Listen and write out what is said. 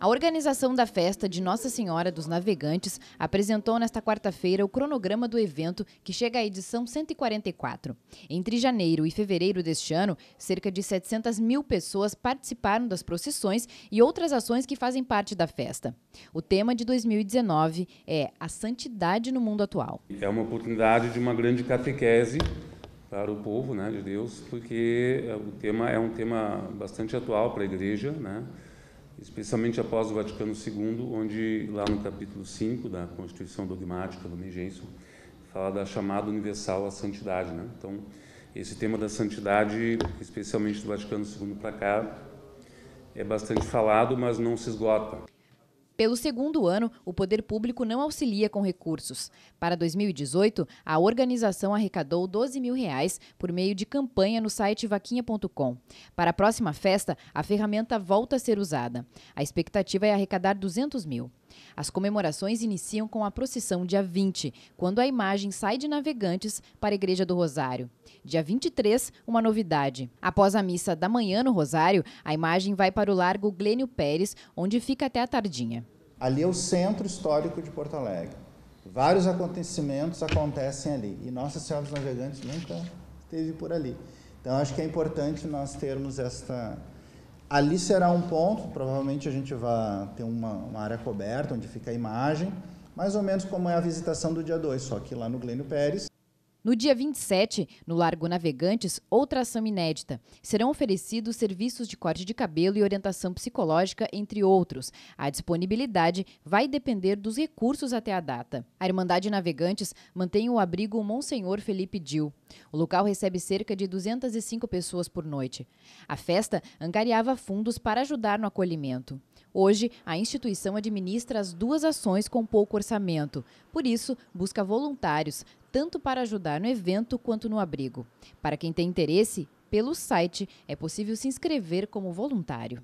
A organização da festa de Nossa Senhora dos Navegantes apresentou nesta quarta-feira o cronograma do evento, que chega à edição 144. Entre janeiro e fevereiro deste ano, cerca de 700 mil pessoas participaram das procissões e outras ações que fazem parte da festa. O tema de 2019 é a santidade no mundo atual. É uma oportunidade de uma grande catequese para o povo né, de Deus, porque eh, o tema é um tema bastante atual para a igreja, né? especialmente após o Vaticano II, onde lá no capítulo 5 da Constituição Dogmática do Gentium fala da chamada universal à santidade, né? Então, esse tema da santidade, especialmente do Vaticano II para cá, é bastante falado, mas não se esgota. Pelo segundo ano, o poder público não auxilia com recursos. Para 2018, a organização arrecadou 12 mil reais por meio de campanha no site vaquinha.com. Para a próxima festa, a ferramenta volta a ser usada. A expectativa é arrecadar 200 mil. As comemorações iniciam com a procissão dia 20, quando a imagem sai de Navegantes para a Igreja do Rosário. Dia 23, uma novidade. Após a missa da manhã no Rosário, a imagem vai para o Largo Glênio Pérez, onde fica até a tardinha. Ali é o centro histórico de Porto Alegre. Vários acontecimentos acontecem ali. E Nossa Senhora dos Navegantes nunca esteve por ali. Então, acho que é importante nós termos esta. Ali será um ponto, provavelmente a gente vai ter uma, uma área coberta onde fica a imagem, mais ou menos como é a visitação do dia 2, só que lá no Glênio Pérez. No dia 27, no Largo Navegantes, outra ação inédita. Serão oferecidos serviços de corte de cabelo e orientação psicológica, entre outros. A disponibilidade vai depender dos recursos até a data. A Irmandade Navegantes mantém o abrigo Monsenhor Felipe Dil. O local recebe cerca de 205 pessoas por noite. A festa angariava fundos para ajudar no acolhimento. Hoje, a instituição administra as duas ações com pouco orçamento. Por isso, busca voluntários, tanto para ajudar no evento quanto no abrigo. Para quem tem interesse, pelo site é possível se inscrever como voluntário.